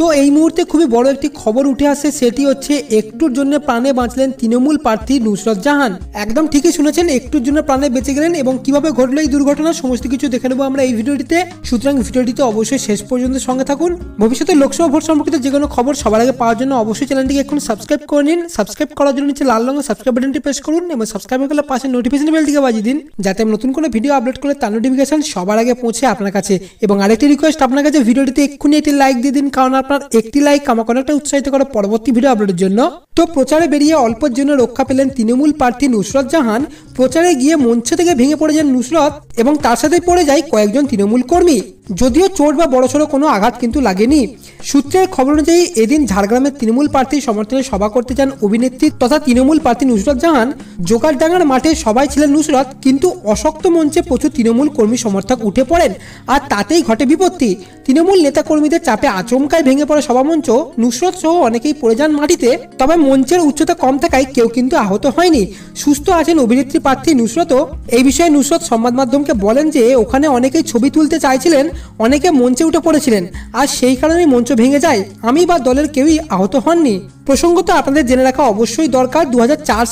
তো এই মুহূর্তে খুবই বড় একটি খবর উঠে আসে সেটি হচ্ছে একটুর জন্য প্রাণে বাঁচলেন তৃণমূল প্রার্থী নুসরত জাহান একদম ঠিকই শুনেছেন একটুর জন্য প্রাণে বেঁচে গেলেন এবং কিভাবে ঘটলো এই দুর্ঘটনা সমস্ত কিছু দেখে নেবো আমরা এই ভিডিওটিতে সুতরাং ভিডিওটিতে অবশ্যই শেষ পর্যন্ত সঙ্গে থাকুন ভবিষ্যতে লোকসভা ভোট সম্পর্কিত যে কোনো খবর সবার আগে পাওয়ার জন্য অবশ্যই চ্যানেলটিকে এখন সাবস্ক্রাইব করে নিন সাবস্ক্রাইব করার জন্য নিচে লাল রঙের সাবস্ক্রাইব বাটনটি প্রেস করুন এবং সাবস্ক্রাইব করলে পাশে নোটিফিকেশন বেলটিকে বাজিয়ে দিন যাতে নতুন কোনো ভিডিও আপলোড করলে তার নোটিফিকেশন সবার আগে পৌঁছে আপনার কাছে এবং আরেকটি রিকোয়েস্ট আপনার কাছে ভিডিওটিতে এক্ষুনি একটি লাইক দিয়ে দিন কারণ আপনার একটি লাইক আমাকে অনেকটা উৎসাহিত করে পরবর্তী ভিডিও আপলোডের জন্য তো প্রচারে বেরিয়ে অল্পের জন্য রক্ষা পেলেন তৃণমূল প্রার্থী নুসরত জাহান প্রচারে গিয়ে মঞ্চ থেকে ভেঙে পড়ে যান নুসরত এবং তার সাথে পড়ে যায় কয়েকজন তৃণমূল কর্মী যদিও চোট বা বড়সড় কোনো আঘাত কিন্তু লাগেনি সূত্রের খবর অনুযায়ী এদিন ঝাড়গ্রামের তৃণমূল প্রার্থীর সমর্থনে সভা করতে যান অভিনেত্রী তথা তৃণমূল প্রার্থী নুসরত জাহান জোকারডাঙ্গার মাঠে সবাই ছিলেন নুসরত কিন্তু অশক্ত মঞ্চে প্রচুর তৃণমূল কর্মী সমর্থক উঠে পড়েন আর তাতেই ঘটে বিপত্তি তৃণমূল নেতাকর্মীদের চাপে আচমকায় ভেঙে পড়ে সভামঞ্চ নুসরত সহ অনেকেই পড়ে যান মাটিতে তবে মঞ্চের উচ্চতা কম থাকায় কেউ কিন্তু আহত হয়নি সুস্থ আছেন অভিনেত্রী প্রার্থী নুসরত এই বিষয়ে নুসরত সংবাদ মাধ্যমকে বলেন যে ওখানে অনেকেই ছবি তুলতে চাইছিলেন অনেকে মঞ্চে উঠে পড়েছিলেন আর সেই কারণেই মঞ্চ ভেঙে যায় আমি বা দলের কেউই আহত হননি প্রসঙ্গত আপনাদের জেনে রাখা অবশ্যই দরকার দু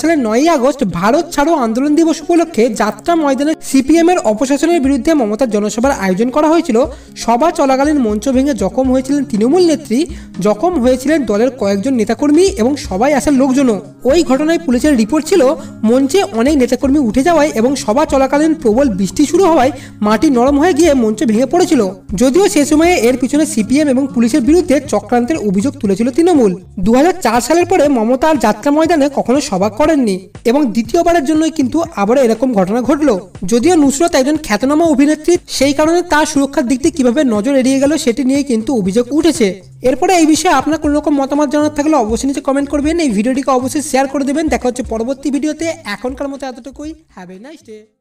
সালের নয়ই আগস্ট ভারত ছাড়ো আন্দোলন দিবস উপলক্ষে যাত্রা ময়দানে সিপিএম এর অপশাসনের বিরুদ্ধে মমতার জনসভার আয়োজন করা হয়েছিল সভা চলাকালীন মঞ্চ ভেঙে জখম হয়েছিলেন তৃণমূল নেত্রী জখম হয়েছিলেন দলের কয়েকজন নেতাকর্মী এবং সবাই আসেন লোকজনও ওই ঘটনায় পুলিশের রিপোর্ট ছিল মঞ্চে অনেক নেতাকর্মী উঠে যাওয়ায় এবং সভা চলাকালীন প্রবল বৃষ্টি শুরু হওয়ায় মাটি নরম হয়ে গিয়ে মঞ্চ ভেঙে পড়েছিল যদিও সে সময়ে এর পিছনে সিপিএম এবং পুলিশের বিরুদ্ধে চক্রান্তের অভিযোগ তুলেছিল তৃণমূল দু চার সালের পরে মমতা আর যাত্রা ময়দানে কখনো সবাক করেননি এবং দ্বিতীয়বারের জন্যই কিন্তু আবারও এরকম ঘটনা ঘটলো যদিও নুসরত একজন খ্যাতনামা অভিনেত্রী সেই কারণে তার সুরক্ষার দিকটি কিভাবে নজর এড়িয়ে গেল সেটি নিয়ে কিন্তু অভিযোগ উঠেছে এরপরে এই বিষয়ে আপনার কোনো রকম মতামত জানার থাকলে অবশ্যই নিচে কমেন্ট করবেন এই ভিডিওটিকে অবশ্যই শেয়ার করে দেবেন দেখা হচ্ছে পরবর্তী ভিডিওতে এখনকার মতো এতটুকুই হ্যাভ এ নাইস ডে